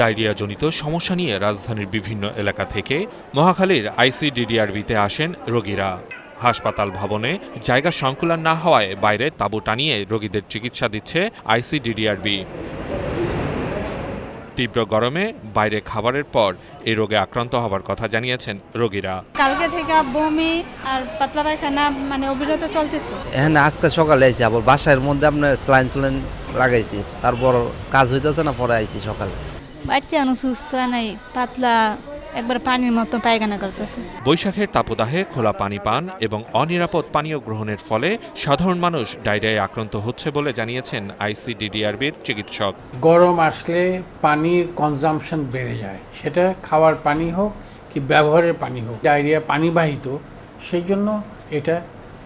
ডায়রিয়াজনিত সমস্যা নিয়ে রাজধানীর বিভিন্ন এলাকা থেকে মহাখালীর আইসিডিডিআরবিতে আসেন রোগীরা হাসপাতাল ভবনে জায়গা সংকুলন না হওয়ায় বাইরে তাঁবু টানিয়ে রোগীদের চিকিৎসা দিচ্ছে আইসিডিডিআরবি তীব্র গরমে বাইরে খাবারের পর এই রোগে আক্রান্ত হবার কথা জানিয়েছেন রোগীরা কালকে থেকে বমি আর পাতলা পায়খানা মানে অবিরত চলতেছে হ্যাঁ আজকে সকালে এসে আবার বাসার মধ্যে আপনার স্লাইন স্লাইন লাগাইছি তারপর কাজ হইতেছে না পরে আইছি সকালে বাচ্চানো সুস্থ নাই পাতলা একবার পানির মতো পায়খানা করতেছে বৈশাখের তাপদাহে খোলা পানি পান এবং অনিরাপদ পানীয় গ্রহণের ফলে সাধারণ মানুষ ডায়রিয়ায় আক্রান্ত হচ্ছে বলে জানিয়েছেন আইসিডিডিআরবির চিকিৎসক গরম আসলে পানির কনজামশন বেড়ে যায় সেটা খাওয়ার পানি হোক কি ব্যবহারের পানি হোক ডায়রিয়া পানিবাহিত সেই জন্য এটা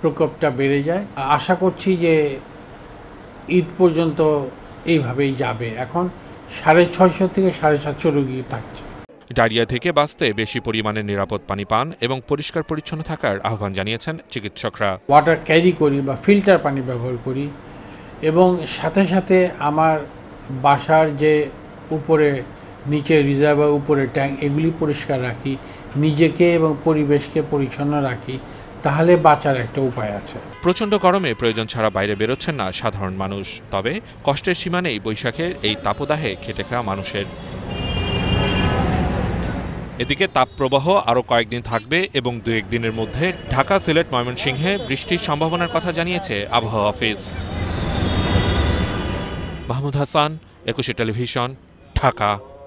প্রকোপটা বেড়ে যায় আশা করছি যে ঈদ পর্যন্ত এইভাবেই যাবে এখন সাড়ে ছয়শো থেকে সাড়ে সাতশো রোগী থাকছে ডায়রিয়া থেকে বাঁচতে বেশি পরিমাণে নিরাপদ পানি পান এবং পরিষ্কার পরিচ্ছন্ন থাকার আহ্বান জানিয়েছেন চিকিৎসকরা ওয়াটার ক্যারি করি বা ফিল্টার পানি ব্যবহার করি এবং সাথে সাথে আমার বাসার যে উপরে নিচে রিজার্ভার উপরে ট্যাঙ্ক এগুলি পরিষ্কার রাখি নিজেকে এবং পরিবেশকে পরিচ্ছন্ন রাখি তাহলে বাঁচার একটা উপায় আছে প্রচণ্ড গরমে প্রয়োজন ছাড়া বাইরে বেরোচ্ছেন না সাধারণ মানুষ তবে কষ্টের সীমা নেই বৈশাখের এই তাপদাহে খেটে খাওয়া মানুষের এদিকে তাপপ্রবাহ আরও কয়েকদিন থাকবে এবং দু একদিনের মধ্যে ঢাকা সিলেট ময়মনসিংহে বৃষ্টির সম্ভাবনার কথা জানিয়েছে আবহাওয়া অফিস মাহমুদ হাসান একুশে টেলিভিশন ঢাকা